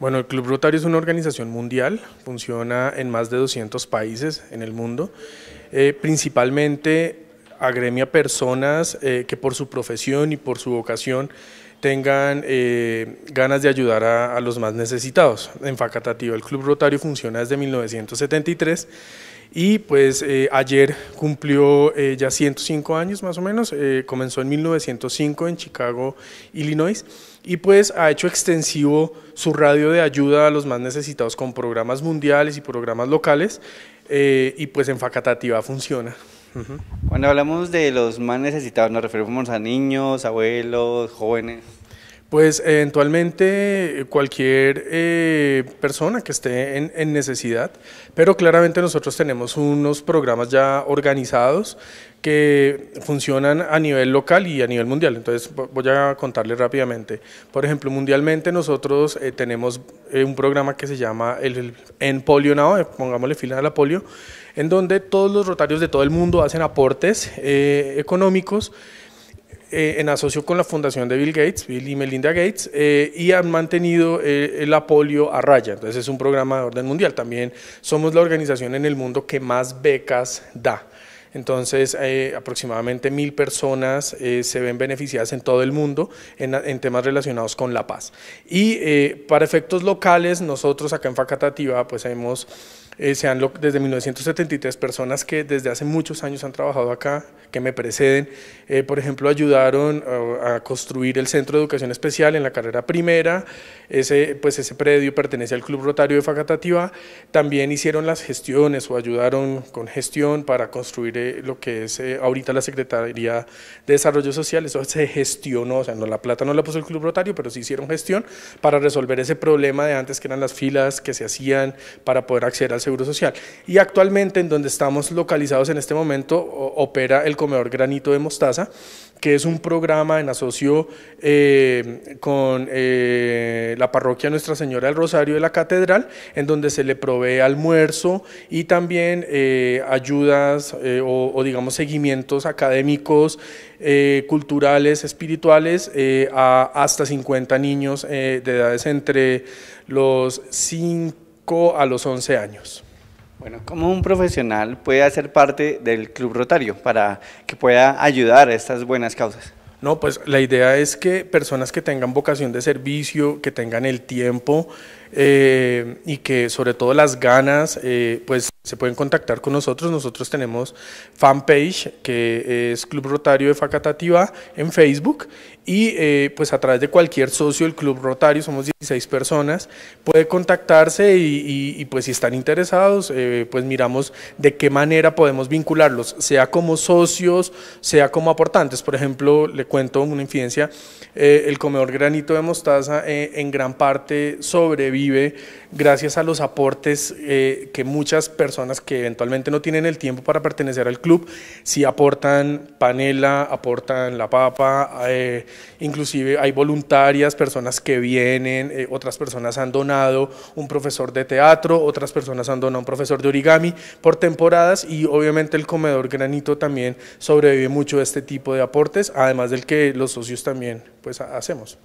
Bueno, el Club Rotario es una organización mundial, funciona en más de 200 países en el mundo. Eh, principalmente agremia personas eh, que por su profesión y por su vocación tengan eh, ganas de ayudar a, a los más necesitados. En Facatativa el Club Rotario funciona desde 1973 y pues eh, ayer cumplió eh, ya 105 años más o menos, eh, comenzó en 1905 en Chicago, Illinois, y pues ha hecho extensivo su radio de ayuda a los más necesitados con programas mundiales y programas locales, y pues en Facatativa funciona. Cuando hablamos de los más necesitados, nos referimos a niños, abuelos, jóvenes. Pues eventualmente cualquier eh, persona que esté en, necesidad, pero claramente nosotros tenemos unos programas ya organizados que funcionan a nivel local y a nivel mundial. Entonces voy a contarles rápidamente. Por ejemplo, mundialmente nosotros eh, tenemos eh, un programa que se llama el, En Polio Now, pongámosle fila a la polio, en donde todos los rotarios de todo el mundo hacen aportes económicos eh, en asocio con la fundación de Bill Gates, Bill y Melinda Gates, eh, y han mantenido eh, el apoyo a raya. Entonces es un programa de orden mundial. También somos la organización en el mundo que más becas da. Entonces, aproximadamente mil personas se ven beneficiadas en todo el mundo en, temas relacionados con la paz. Y para efectos locales, nosotros acá en Facatativa, pues hemos eh, desde 1973 personas que desde hace muchos años han trabajado acá, que me preceden. Eh, por ejemplo, ayudaron eh, a, construir el Centro de Educación Especial en la carrera primera. Ese, pues ese predio pertenece al Club Rotario de Facatativa También hicieron las gestiones o ayudaron con gestión para construir lo que es ahorita la Secretaría de Desarrollo Social. Eso se gestionó, o sea, no, la plata no la puso el Club Rotario, pero sí hicieron gestión para resolver ese problema de antes que eran las filas que se hacían para poder acceder al Seguro Social. Y actualmente en donde estamos localizados en este momento opera el comedor Granito de Mostaza, que es un programa en asocio eh, con eh, la parroquia Nuestra Señora del Rosario de la Catedral, en donde se le provee almuerzo y también eh, ayudas o, digamos seguimientos académicos, culturales, espirituales a hasta 50 niños de edades entre los 5 a los 11 años. Bueno, ¿cómo un profesional puede hacer parte del Club Rotario para que pueda ayudar a estas buenas causas? No, pues la idea es que personas que tengan vocación de servicio, que tengan el tiempo eh, y que sobre todo las ganas, eh, pues se pueden contactar con nosotros. Nosotros tenemos fanpage que es Club Rotario de Facatativa en Facebook y eh, pues a través de cualquier socio del Club Rotario, somos 16 personas, puede contactarse y, pues si están interesados, eh, pues miramos de qué manera podemos vincularlos, sea como socios, sea como aportantes. Por ejemplo, le cuento una infidencia, eh, el comedor granito de mostaza en gran parte sobrevive gracias a los aportes que muchas personas personas que eventualmente no tienen el tiempo para pertenecer al club, si aportan panela, aportan la papa, eh, inclusive hay voluntarias, personas que vienen, eh, otras personas han donado un profesor de teatro, otras personas han donado un profesor de origami por temporadas y obviamente el comedor granito también sobrevive mucho a este tipo de aportes, además del que los socios también pues hacemos.